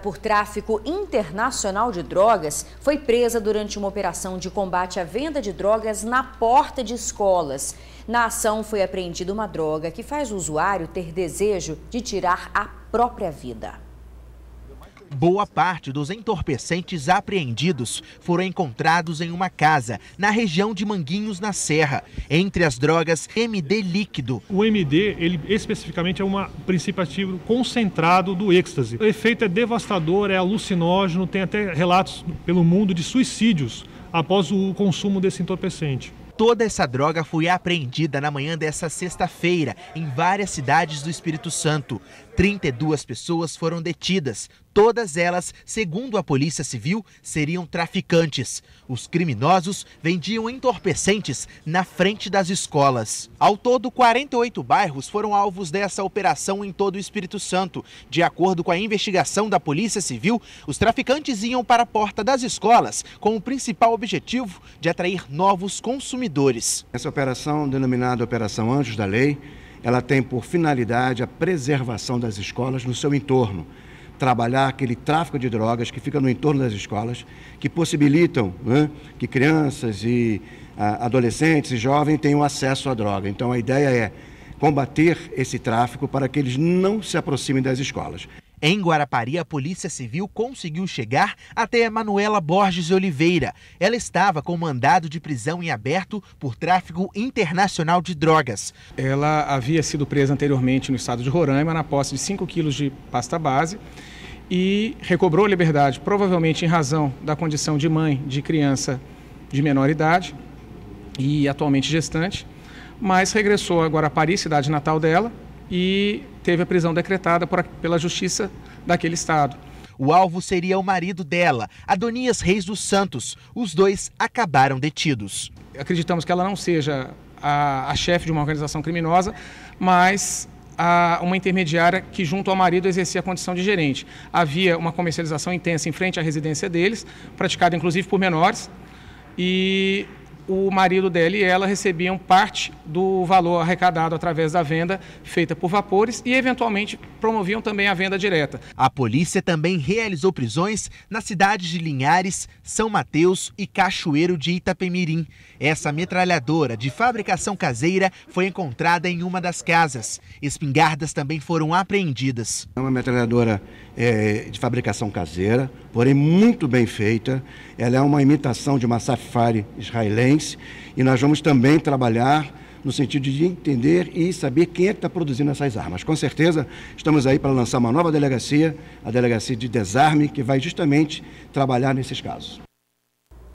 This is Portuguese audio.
por tráfico internacional de drogas, foi presa durante uma operação de combate à venda de drogas na porta de escolas. Na ação foi apreendida uma droga que faz o usuário ter desejo de tirar a própria vida. Boa parte dos entorpecentes apreendidos foram encontrados em uma casa na região de Manguinhos, na Serra, entre as drogas MD líquido. O MD, ele especificamente é um princípio ativo concentrado do êxtase. O efeito é devastador, é alucinógeno, tem até relatos pelo mundo de suicídios após o consumo desse entorpecente. Toda essa droga foi apreendida na manhã dessa sexta-feira em várias cidades do Espírito Santo. 32 pessoas foram detidas. Todas elas, segundo a Polícia Civil, seriam traficantes. Os criminosos vendiam entorpecentes na frente das escolas. Ao todo, 48 bairros foram alvos dessa operação em todo o Espírito Santo. De acordo com a investigação da Polícia Civil, os traficantes iam para a porta das escolas com o principal objetivo de atrair novos consumidores. Essa operação, denominada Operação Anjos da Lei, ela tem por finalidade a preservação das escolas no seu entorno, trabalhar aquele tráfico de drogas que fica no entorno das escolas, que possibilitam né, que crianças e a, adolescentes e jovens tenham acesso à droga. Então a ideia é combater esse tráfico para que eles não se aproximem das escolas. Em Guarapari, a Polícia Civil conseguiu chegar até Manuela Borges Oliveira. Ela estava com mandado de prisão em aberto por tráfico internacional de drogas. Ela havia sido presa anteriormente no estado de Roraima na posse de 5 quilos de pasta base e recobrou a liberdade, provavelmente em razão da condição de mãe de criança de menor idade e atualmente gestante, mas regressou a Guarapari, cidade natal dela, e teve a prisão decretada por, pela Justiça daquele estado. O alvo seria o marido dela, Adonias Reis dos Santos. Os dois acabaram detidos. Acreditamos que ela não seja a, a chefe de uma organização criminosa, mas a, uma intermediária que, junto ao marido, exercia a condição de gerente. Havia uma comercialização intensa em frente à residência deles, praticada inclusive por menores, e o marido dela e ela recebiam parte do valor arrecadado através da venda feita por vapores e, eventualmente, promoviam também a venda direta. A polícia também realizou prisões nas cidades de Linhares, São Mateus e Cachoeiro de Itapemirim. Essa metralhadora de fabricação caseira foi encontrada em uma das casas. Espingardas também foram apreendidas. É uma metralhadora é, de fabricação caseira, porém muito bem feita ela é uma imitação de uma safari israelense e nós vamos também trabalhar no sentido de entender e saber quem é que está produzindo essas armas. Com certeza, estamos aí para lançar uma nova delegacia, a Delegacia de Desarme, que vai justamente trabalhar nesses casos.